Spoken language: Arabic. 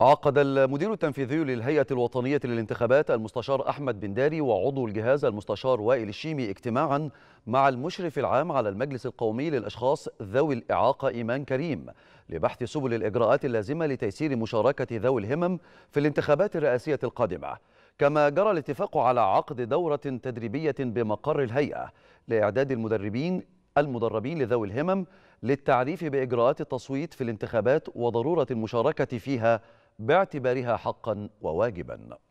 عقد المدير التنفيذي للهيئة الوطنية للانتخابات المستشار أحمد بن داري وعضو الجهاز المستشار وائل الشيمي اجتماعا مع المشرف العام على المجلس القومي للأشخاص ذوي الإعاقة إيمان كريم لبحث سبل الإجراءات اللازمة لتيسير مشاركة ذوي الهمم في الانتخابات الرئاسية القادمة كما جرى الاتفاق على عقد دورة تدريبية بمقر الهيئة لإعداد المدربين المدربين لذوي الهمم للتعريف بإجراءات التصويت في الانتخابات وضرورة المشاركة فيها باعتبارها حقا وواجبا